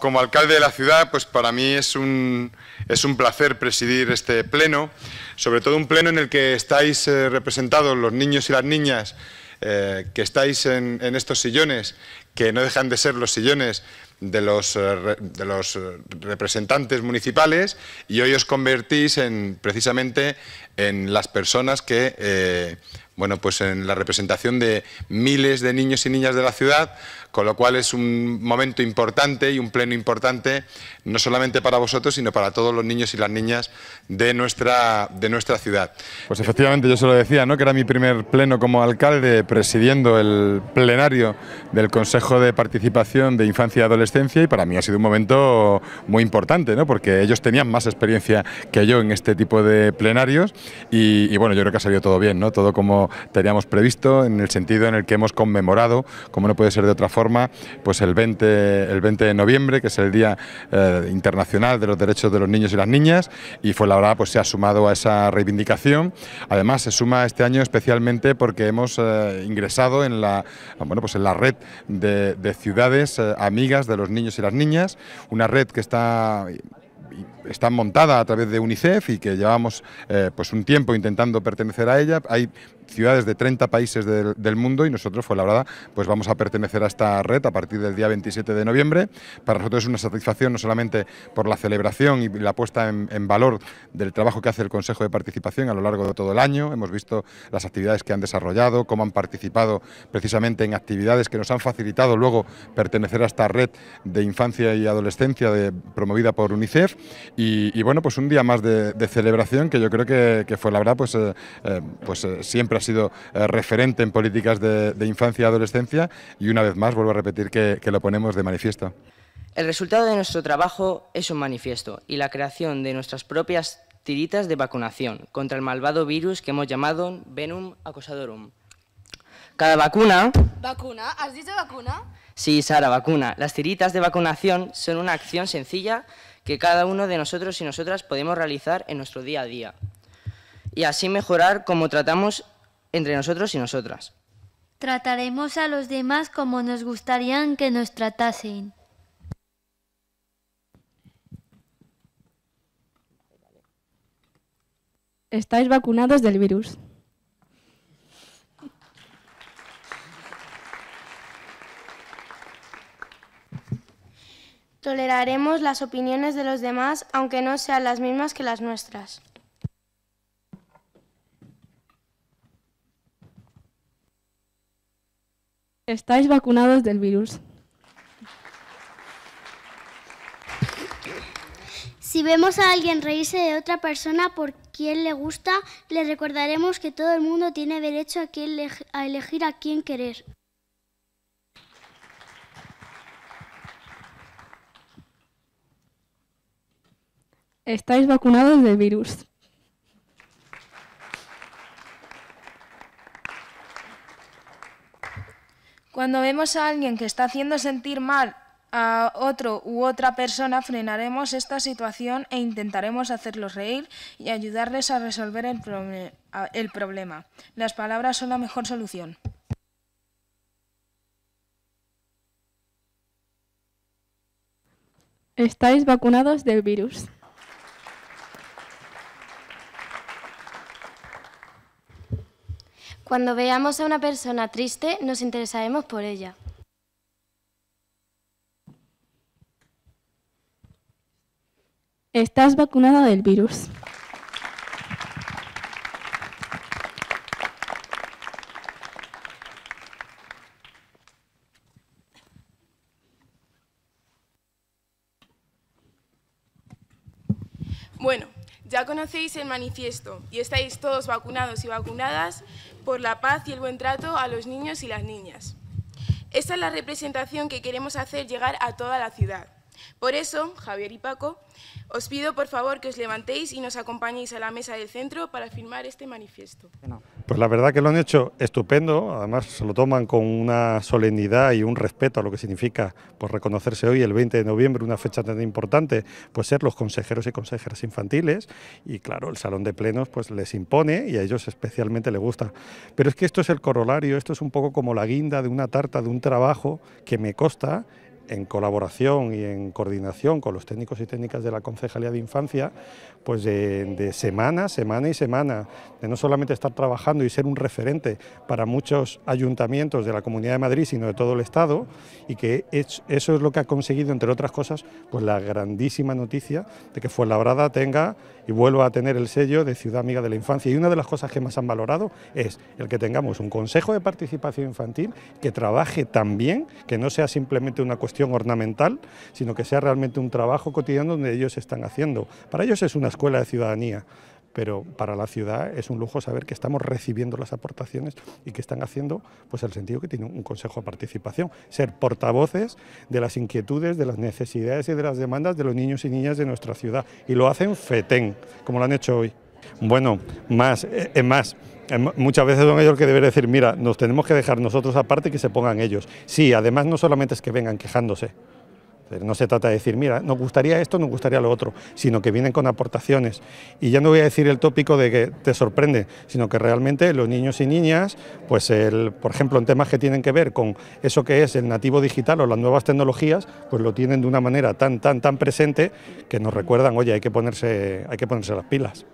Como, alcalde de la ciudad, pues para mí es un, es un placer presidir este pleno, sobre todo un pleno en el que estáis eh, representados los niños y las niñas eh, que estáis en, estos sillones, que no dejan de ser los sillones de los, eh, de los eh, representantes municipales y hoy os convertís en, precisamente en las personas que, eh, bueno, pues en la representación de miles de niños y niñas de la ciudad, con lo cual es un momento importante y un pleno importante, no solamente para vosotros, sino para todos los niños y las niñas de nuestra, de nuestra ciudad. Pues efectivamente, yo se lo decía, ¿no? que era mi primer pleno como alcalde presidiendo el plenario del Consejo de Participación de Infancia y Adolescencia y para mí ha sido un momento muy importante, ¿no? porque ellos tenían más experiencia que yo en este tipo de plenarios y, bueno, yo creo que ha salido todo bien, ¿no? todo como teníamos previsto, en el sentido en el que hemos conmemorado, como no puede ser de otra forma, pues el 20, el 20 de noviembre, que es el Día eh, Internacional de los Derechos de los Niños y las Niñas, y fue la verdad, pues se ha sumado a esa reivindicación. Además, se suma este año especialmente porque hemos eh, ingresado en la, bueno, pues en la red de de, ciudades eh, amigas de los niños y las niñas, una red que está está montada a través de UNICEF y que llevamos eh, pues un tiempo intentando pertenecer a ella. Hay ciudades de 30 países del, mundo y nosotros, fue pues, la verdad, pues vamos a pertenecer a esta red a partir del día 27 de noviembre. Para nosotros es una satisfacción no solamente por la celebración y la puesta en, valor del trabajo que hace el Consejo de Participación a lo largo de todo el año. Hemos visto las actividades que han desarrollado, cómo han participado precisamente en actividades que nos han facilitado luego pertenecer a esta red de infancia y adolescencia de, promovida por UNICEF y, bueno, pues un día más de, celebración que yo creo que, fue la verdad, pues, eh, eh, pues eh, siempre ha sido referente en políticas de, infancia y adolescencia y una vez más vuelvo a repetir que, que lo ponemos de manifiesto. El resultado de nuestro trabajo es un manifiesto y la creación de nuestras propias tiritas de vacunación contra el malvado virus que hemos llamado Venum Acosadorum. Cada vacuna... ¿Vacuna? ¿Has dicho vacuna? Sí, Sara, vacuna. Las tiritas de vacunación son una acción sencilla que cada uno de nosotros y nosotras podemos realizar en nuestro día a día y así mejorar cómo tratamos entre nosotros y nosotras. Trataremos a los demás como nos gustarían que nos tratasen. Estáis vacunados del virus. Toleraremos las opiniones de los demás aunque no sean las mismas que las nuestras. ¿Estáis vacunados del virus? Si vemos a alguien reírse de otra persona por quien le gusta, le recordaremos que todo el mundo tiene derecho a, a elegir a quien querer. Estáis vacunados del virus. Cuando vemos a alguien que está haciendo sentir mal a otro u otra persona, frenaremos esta situación e intentaremos hacerlos reír y ayudarles a resolver el, problema. Las palabras son la mejor solución. Estáis vacunados del virus. Cuando veamos a una persona triste, nos interesaremos por ella. Estás vacunada del virus. Bueno, ya conocéis el manifiesto y estáis todos vacunados y vacunadas por la paz y el buen trato a los niños y las niñas. Esta es la representación que queremos hacer llegar a toda la ciudad. Por eso, Javier y Paco, os pido por favor que os levantéis y nos acompañéis a la mesa del centro para firmar este manifiesto. Pues la verdad que lo han hecho estupendo, además se lo toman con una solemnidad y un respeto a lo que significa pues, reconocerse hoy el 20 de noviembre, una fecha tan importante, pues ser los consejeros y consejeras infantiles y claro, el salón de plenos pues les impone y a ellos especialmente les gusta. Pero es que esto es el corolario, esto es un poco como la guinda de una tarta, de un trabajo que me costa en colaboración y en coordinación con los técnicos y técnicas de la Concejalía de Infancia, pues de, semana, semana y semana, de no solamente estar trabajando y ser un referente para muchos ayuntamientos de la Comunidad de Madrid, sino de todo el Estado, y que eso es lo que ha conseguido, entre otras cosas, pues la grandísima noticia de que Fuenlabrada tenga y vuelva a tener el sello de Ciudad Amiga de la Infancia. Y una de las cosas que más han valorado es el que tengamos un Consejo de Participación Infantil que trabaje también, que no sea simplemente una cuestión ornamental, sino que sea realmente un trabajo cotidiano donde ellos están haciendo. Para ellos es una escuela de ciudadanía, pero para la ciudad es un lujo saber que estamos recibiendo las aportaciones y que están haciendo pues el sentido que tiene un consejo de participación, ser portavoces de las inquietudes, de las necesidades y de las demandas de los niños y niñas de nuestra ciudad y lo hacen fetén como lo han hecho hoy. Bueno, más, es eh, más, eh, muchas veces son ellos los que deben decir, mira, nos tenemos que dejar nosotros aparte y que se pongan ellos. Sí, además no solamente es que vengan quejándose, no se trata de decir, mira, nos gustaría esto, nos gustaría lo otro, sino que vienen con aportaciones. Y ya no voy a decir el tópico de que te sorprende, sino que realmente los niños y niñas, pues el, por ejemplo, en temas que tienen que ver con eso que es el nativo digital o las nuevas tecnologías, pues lo tienen de una manera tan, tan, tan presente que nos recuerdan, oye, hay que ponerse, hay que ponerse las pilas.